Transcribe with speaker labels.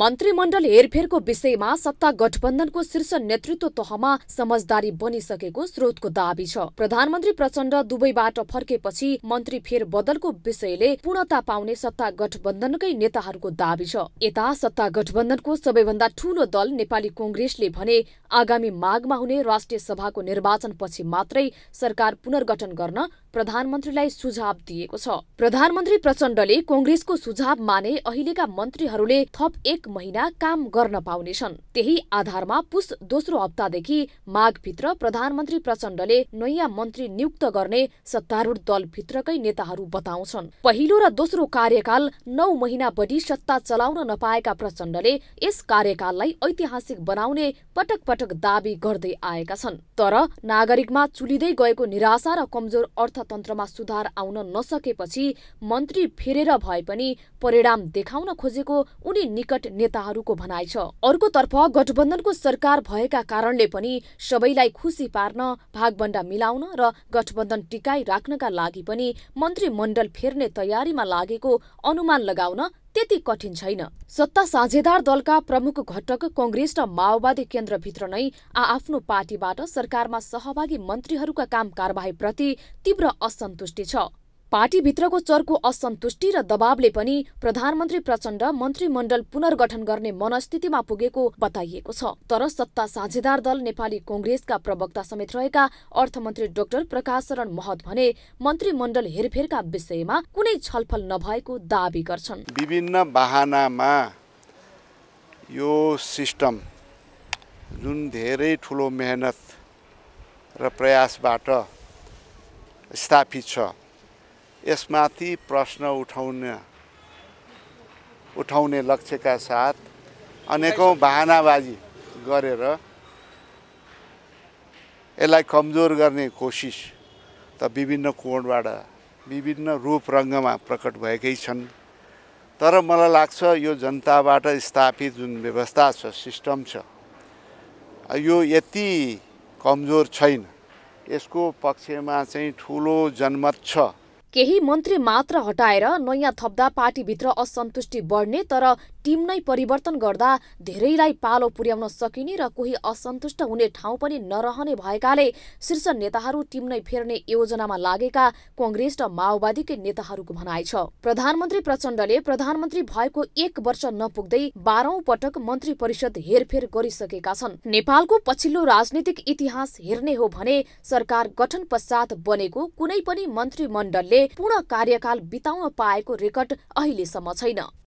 Speaker 1: मन्त्रीमण्डल हेरफेरको विषयमा सत्ता गठबन्धनको शीर्ष नेतृत्व तहमा समझदारी बनिसकेको स्रोतको दावी छ प्रधानमन्त्री प्रचण्ड दुवैबाट फर्केपछि मन्त्री फेर बदलको विषयले पूर्णता पाउने सत्ता गठबन्धनकै नेताहरूको दावी छ यता सत्ता गठबन्धनको सबैभन्दा ठूलो दल नेपाली कंग्रेसले भने आगामी माघमा हुने राष्ट्रिय सभाको निर्वाचनपछि मात्रै सरकार पुनर्गठन गर्न प्रधानमन्त्रीलाई सुझाव दिएको छ प्रधानमन्त्री प्रचण्डले कंग्रेसको सुझाव माने अहिलेका मन्त्रीहरूले थप एक महिना काम गर्न पाउनेछन् त्यही आधारमा पुस दोस्रो हप्तादेखि माघभित्र प्रधानमन्त्री प्रचण्डले नयाँ मन्त्री नियुक्त गर्ने सत्तारूढ दलभित्रकै नेताहरू बताउँछन् पहिलो र दोस्रो कार्यकाल नौ महिना बढी सत्ता चलाउन नपाएका प्रचण्डले यस कार्यकाललाई ऐतिहासिक बनाउने पटक पटक दावी गर्दै आएका छन् तर नागरिकमा चुलिँदै गएको निराशा र कमजोर अर्थतन्त्रमा सुधार आउन नसकेपछि मन्त्री फेरेर भए पनि परिणाम देखाउन खोजेको उनी निकट विकट नेताहरूको भनाइ छ अर्कोतर्फ गठबन्धनको सरकार भएका कारणले पनि सबैलाई खुसी पार्न भागबण्डा मिलाउन र गठबन्धन टिकाइ राख्नका लागि पनि मन्त्रीमण्डल फेर्ने तयारीमा लागेको अनुमान लगाउन त्यति कठिन छैन सत्ता साझेदार दलका प्रमुख घटक कंग्रेस र माओवादी केन्द्रभित्र नै आआफ्नो पार्टीबाट सरकारमा सहभागी मन्त्रीहरूका काम कारवाहीप्रति तीव्र असन्तुष्टि छ पार्टीभित्रको चर्को असन्तुष्टि र दबावले पनि प्रधानमन्त्री प्रचण्ड मन्त्रीमण्डल पुनर्गठन गर्ने मनस्थितिमा पुगेको बताइएको छ तर सत्ता साझेदार दल नेपाली कंग्रेसका प्रवक्ता समेत रहेका अर्थमन्त्री डाक्टर प्रकाश शरण महत भने मन्त्रीमण्डल हेरफेरका विषयमा कुनै छलफल नभएको दावी गर्छन्
Speaker 2: विभिन्न बाहनामा यो सिस्टम जुन धेरै ठुलो मेहनत र प्रयासबाट स्थापित छ यसमाथि प्रश्न उठाउन उठाउने लक्ष्यका साथ अनेकौँ बहानाबाजी गरेर यसलाई कमजोर गर्ने कोसिस त विभिन्न कोणबाट विभिन्न रूप रङ्गमा प्रकट भएकै छन् तर मलाई लाग्छ यो जनताबाट स्थापित जुन व्यवस्था छ सिस्टम छ यो यति कमजोर छैन यसको पक्षमा चाहिँ ठुलो जनमत छ
Speaker 1: केही मन्त्री मात्र हटाएर नयाँ थप्दा पार्टीभित्र असन्तुष्टि बढ्ने तर टिम नै परिवर्तन गर्दा धेरैलाई पालो पुर्याउन सकिने र कोही असन्तुष्ट हुने ठाउँ पनि नरहने भएकाले शीर्ष नेताहरू टिम नै फेर्ने योजनामा लागेका कङ्ग्रेस र माओवादीकै नेताहरूको भनाइ छ प्रधानमन्त्री प्रचण्डले प्रधानमन्त्री भएको एक वर्ष नपुग्दै बाह्रौं पटक मन्त्री परिषद हेरफेर गरिसकेका छन् नेपालको पछिल्लो राजनीतिक इतिहास हेर्ने हो भने सरकार गठन पश्चात बनेको कुनै पनि मन्त्रीमण्डलले पूर्ण कार्यकाल बिताउन पाएको रेकर्ड अहिलेसम्म छैन